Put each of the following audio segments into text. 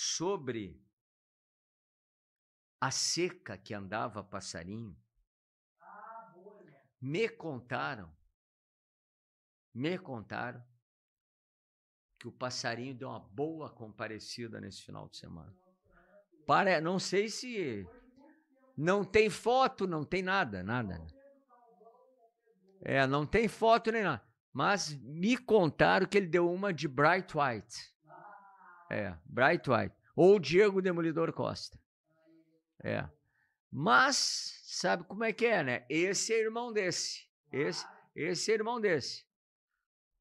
sobre a seca que andava passarinho. me contaram, me contaram que o passarinho deu uma boa comparecida nesse final de semana. Para, não sei se não tem foto, não tem nada, nada. É, não tem foto nem nada. Mas me contaram que ele deu uma de Bright White. É, Bright White. Ou Diego Demolidor Costa. É. Mas, sabe como é que é, né? Esse é irmão desse. Esse, esse é irmão desse.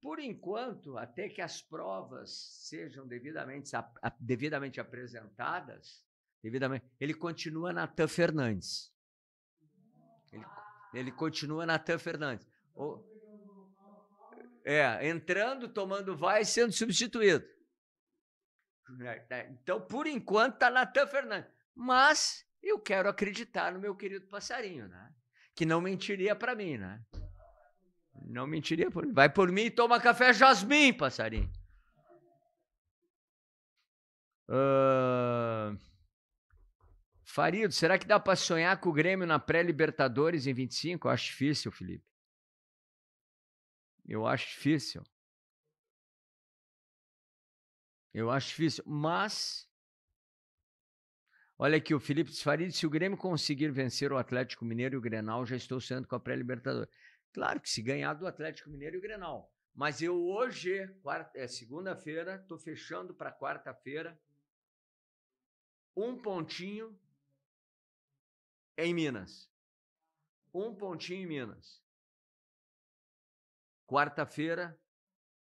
Por enquanto, até que as provas sejam devidamente, devidamente apresentadas, devidamente, ele continua Natan Fernandes. Ele, ele continua Natan Fernandes. O, é, entrando, tomando vai e sendo substituído. Então, por enquanto, está Natan Fernandes. Mas eu quero acreditar no meu querido passarinho, né? Que não mentiria para mim, né? Não mentiria por mim. Vai por mim e toma café jasmim, passarinho. Uh... Ah, Farido, será que dá para sonhar com o Grêmio na pré-Libertadores em 25? Eu acho difícil, Felipe. Eu acho difícil. Eu acho difícil, mas Olha aqui, o Felipe Farid, se o Grêmio conseguir vencer o Atlético Mineiro e o Grenal, já estou sendo com a pré-libertador. Claro que se ganhar do Atlético Mineiro e o Grenal. Mas eu hoje, quarta, é segunda-feira, estou fechando para quarta-feira, um pontinho em Minas. Um pontinho em Minas. Quarta-feira,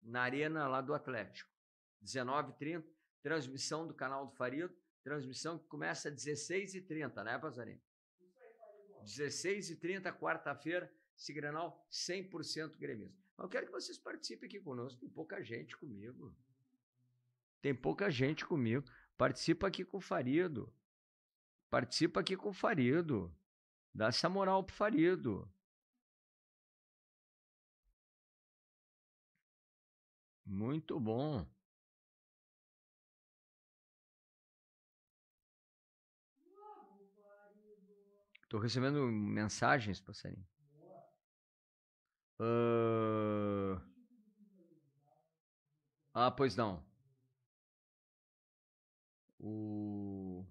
na arena lá do Atlético. 19h30, transmissão do canal do Farido, transmissão que começa às 16h30, né, Pazarinho? 16h30, quarta-feira, Sigrenal 100% gremista. Mas eu quero que vocês participem aqui conosco, tem pouca gente comigo. Tem pouca gente comigo. Participa aqui com o Farido. Participa aqui com o Farido. Dá essa moral pro Farido. Muito bom. Tô recebendo mensagens, passarinho. Uh... Ah, pois não. O...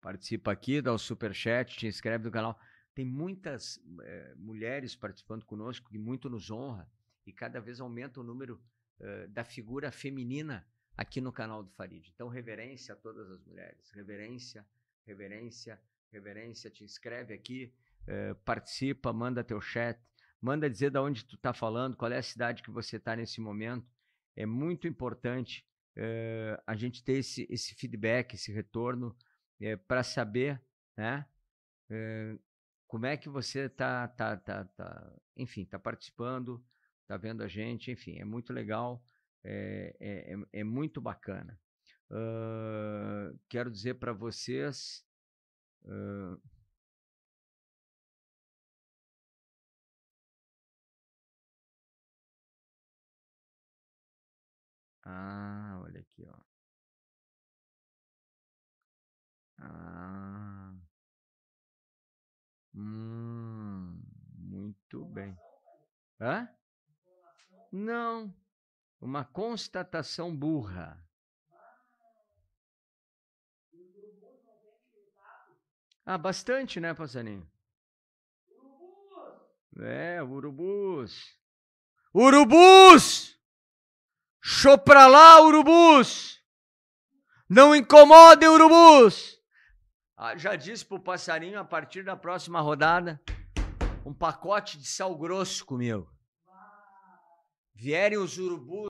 Participa aqui, dá o super chat, te inscreve no canal. Tem muitas é, mulheres participando conosco que muito nos honra e cada vez aumenta o número é, da figura feminina aqui no canal do Farid. Então, reverência a todas as mulheres, reverência reverência, reverência, te inscreve aqui, eh, participa, manda teu chat, manda dizer de onde tu está falando, qual é a cidade que você está nesse momento. É muito importante eh, a gente ter esse, esse feedback, esse retorno, eh, para saber, né? como é que você está, tá, tá, tá, enfim, tá participando, está vendo a gente, enfim, é muito legal, é, é, é muito bacana. Uh, quero dizer para vocês. Uh, Ah, olha aqui, ó. Ah. Hum, muito bem. Hã? Não. Uma constatação burra. Ah, bastante, né, passarinho? Urubus! É, urubus. Urubus! Show pra lá, urubus! Não incomodem, urubus! Ah, já disse pro passarinho, a partir da próxima rodada, um pacote de sal grosso comigo. Vierem os urubus.